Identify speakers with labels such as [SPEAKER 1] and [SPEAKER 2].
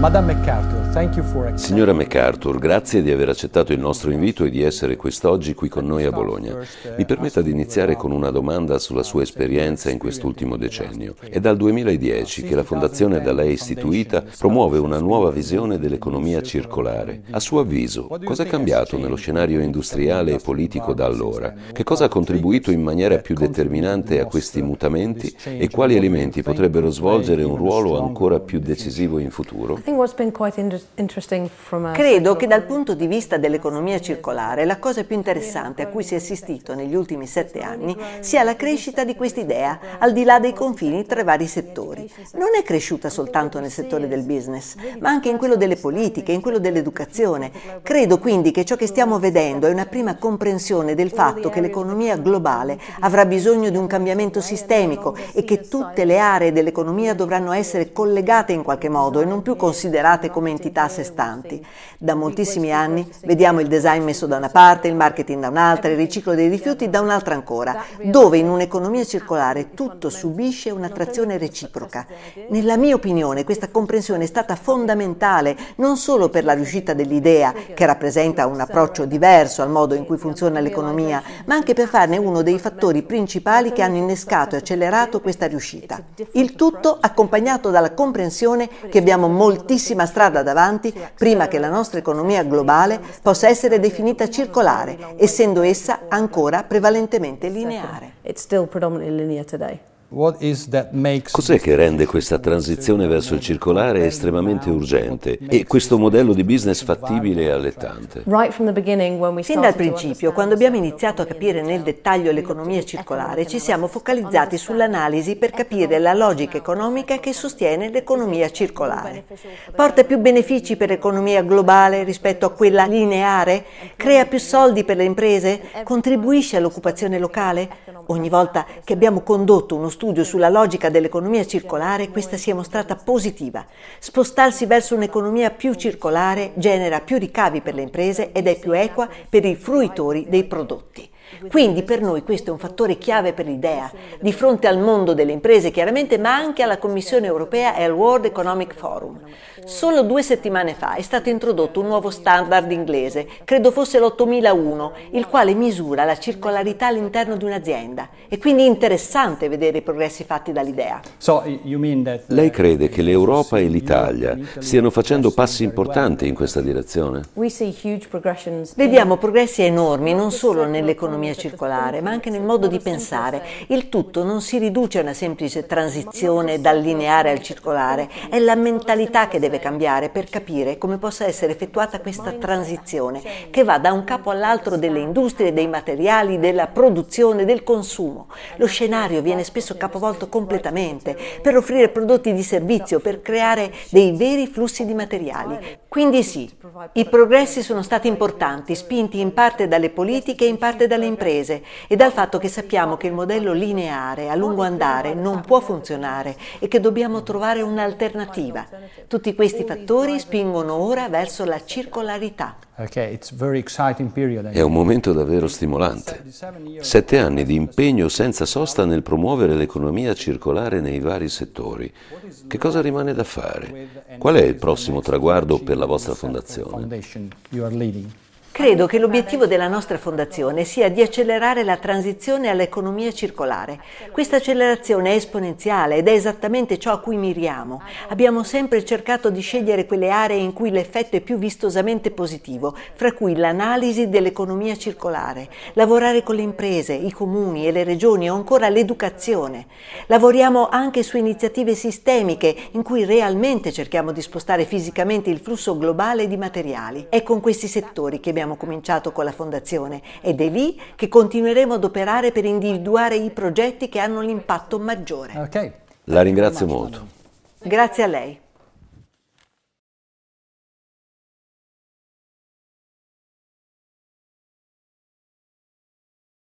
[SPEAKER 1] Madame MacArthur
[SPEAKER 2] Signora MacArthur, grazie di aver accettato il nostro invito e di essere quest'oggi qui con noi a Bologna. Eh, Mi permetta di iniziare con una domanda sulla sua esperienza in quest'ultimo decennio. È dal 2010 che la fondazione da lei istituita promuove una nuova visione dell'economia circolare. A suo avviso, cosa è cambiato nello scenario industriale e politico da allora? Che cosa ha contribuito in maniera più determinante a questi uh, mutamenti e quali elementi potrebbero svolgere un ruolo ancora più decisivo in futuro?
[SPEAKER 1] quite interesting Credo che dal punto di vista dell'economia circolare la cosa più interessante a cui si è assistito negli ultimi sette anni sia la crescita di quest'idea, al di là dei confini tra i vari settori. Non è cresciuta soltanto nel settore del business, ma anche in quello delle politiche, in quello dell'educazione. Credo quindi che ciò che stiamo vedendo è una prima comprensione del fatto che l'economia globale avrà bisogno di un cambiamento sistemico e che tutte le aree dell'economia dovranno essere collegate in qualche modo e non più considerate come entità entità a sé stanti. Da moltissimi anni vediamo il design messo da una parte, il marketing da un'altra, il ehm, riciclo dei rifiuti da un'altra ancora, dove in un'economia ah, circolare tutto subisce un'attrazione reciproca. Nella mia opinione questa comprensione è stata fondamentale non solo per la riuscita dell'idea, che rappresenta un approccio diverso al modo in cui funziona l'economia, ma anche per farne uno dei fattori principali che hanno innescato e accelerato questa riuscita. Il tutto accompagnato dalla comprensione che abbiamo moltissima strada davanti avanti prima che la nostra economia globale possa essere definita circolare, essendo essa ancora prevalentemente lineare. It's still predominantly linear today.
[SPEAKER 2] Cos'è che rende questa transizione verso il circolare estremamente urgente e questo modello di business fattibile e allettante?
[SPEAKER 1] Fin dal principio, quando abbiamo iniziato a capire nel dettaglio l'economia circolare, ci siamo focalizzati sull'analisi per capire la logica economica che sostiene l'economia circolare. Porta più benefici per l'economia globale rispetto a quella lineare? Crea più soldi per le imprese? Contribuisce all'occupazione locale? Ogni volta che abbiamo condotto uno studio sulla logica dell'economia circolare, questa si è mostrata positiva. Spostarsi verso un'economia più circolare genera più ricavi per le imprese ed è più equa per i fruitori dei prodotti. Quindi per noi questo è un fattore chiave per l'idea, di fronte al mondo delle imprese chiaramente, ma anche alla Commissione europea e al World Economic Forum. Solo due settimane fa è stato introdotto un nuovo standard inglese, credo fosse l'8001, il quale misura la circolarità all'interno di un'azienda. È quindi interessante vedere i progressi fatti dall'idea.
[SPEAKER 2] Uh, Lei crede che l'Europa e l'Italia stiano facendo passi importanti in questa direzione?
[SPEAKER 1] Vediamo progressi enormi non solo nell'economia dell'economia circolare, ma anche nel modo di pensare. Il tutto non si riduce a una semplice transizione dal lineare al circolare, è la mentalità che deve cambiare per capire come possa essere effettuata questa transizione cioè che va da un capo all'altro delle industrie, dei materiali, della produzione, del consumo. Lo scenario viene spesso capovolto completamente per offrire prodotti di servizio, per creare dei veri flussi di materiali. Quindi sì, i progressi sono stati importanti, spinti in parte dalle politiche e in parte dalle imprese e dal fatto che sappiamo che il modello lineare a lungo andare non può funzionare e che dobbiamo trovare un'alternativa. Tutti questi fattori spingono ora verso la circolarità. È
[SPEAKER 2] un momento davvero stimolante. Sette anni di impegno senza sosta nel promuovere l'economia circolare nei vari settori. Che cosa rimane da fare? Qual è il prossimo traguardo per la vostra fondazione?
[SPEAKER 1] Credo che l'obiettivo della nostra fondazione sia di accelerare la transizione all'economia circolare. Questa accelerazione è esponenziale ed è esattamente ciò a cui miriamo. Abbiamo sempre cercato di scegliere quelle aree in cui l'effetto è più vistosamente positivo, fra cui l'analisi dell'economia circolare, lavorare con le imprese, i comuni e le regioni o ancora l'educazione. Lavoriamo anche su iniziative sistemiche in cui realmente cerchiamo di spostare fisicamente il flusso globale di materiali. È con questi settori che abbiamo abbiamo cominciato con la Fondazione ed è lì che continueremo ad operare per individuare i progetti che hanno l'impatto maggiore. Okay.
[SPEAKER 2] La ringrazio molto.
[SPEAKER 1] Grazie a lei.